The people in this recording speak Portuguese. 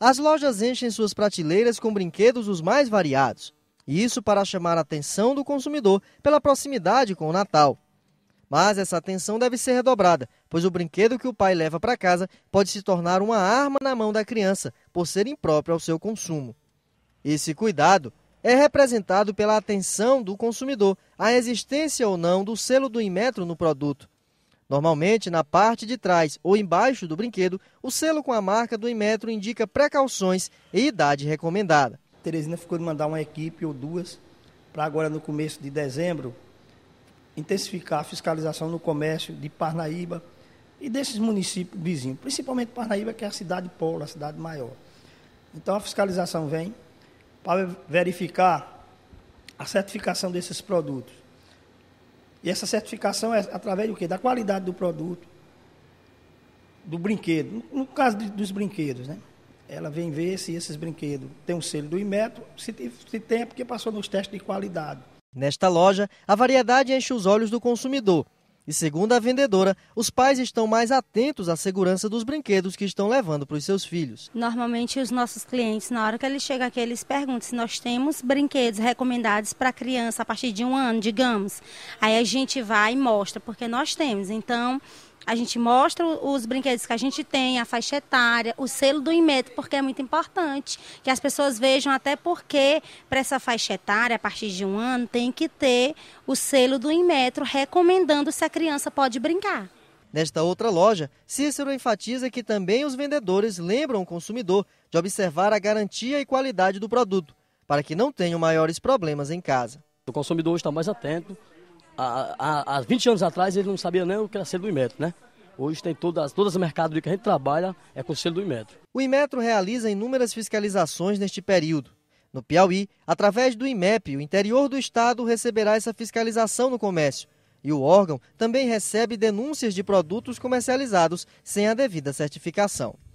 As lojas enchem suas prateleiras com brinquedos os mais variados. E isso para chamar a atenção do consumidor pela proximidade com o Natal. Mas essa atenção deve ser redobrada, pois o brinquedo que o pai leva para casa pode se tornar uma arma na mão da criança, por ser impróprio ao seu consumo. Esse cuidado é representado pela atenção do consumidor à existência ou não do selo do Inmetro no produto. Normalmente, na parte de trás ou embaixo do brinquedo, o selo com a marca do Inmetro indica precauções e idade recomendada. Teresina ficou de mandar uma equipe ou duas para agora no começo de dezembro intensificar a fiscalização no comércio de Parnaíba e desses municípios vizinhos, principalmente Parnaíba, que é a cidade polo, a cidade maior. Então a fiscalização vem para verificar a certificação desses produtos e essa certificação é através do quê? Da qualidade do produto, do brinquedo. No caso de, dos brinquedos, né? Ela vem ver se esses brinquedos têm um selo do Imeto, se tem, se tem é porque passou nos testes de qualidade. Nesta loja, a variedade enche os olhos do consumidor e segundo a vendedora, os pais estão mais atentos à segurança dos brinquedos que estão levando para os seus filhos. Normalmente os nossos clientes, na hora que eles chegam aqui, eles perguntam se nós temos brinquedos recomendados para criança a partir de um ano, digamos. Aí a gente vai e mostra, porque nós temos. Então, a gente mostra os brinquedos que a gente tem, a faixa etária, o selo do IMET, porque é muito importante que as pessoas vejam até porque para essa faixa etária, a partir de um ano, tem que ter o selo do Inmetro recomendando se a criança pode brincar. Nesta outra loja, Cícero enfatiza que também os vendedores lembram o consumidor de observar a garantia e qualidade do produto, para que não tenham maiores problemas em casa. O consumidor está mais atento, há, há 20 anos atrás ele não sabia nem o que era ser do Imetro, né? Hoje tem todas, todas as mercadorias que a gente trabalha é com o selo do Imetro. O Imetro realiza inúmeras fiscalizações neste período. No Piauí, através do IMEP, o interior do estado receberá essa fiscalização no comércio. E o órgão também recebe denúncias de produtos comercializados sem a devida certificação.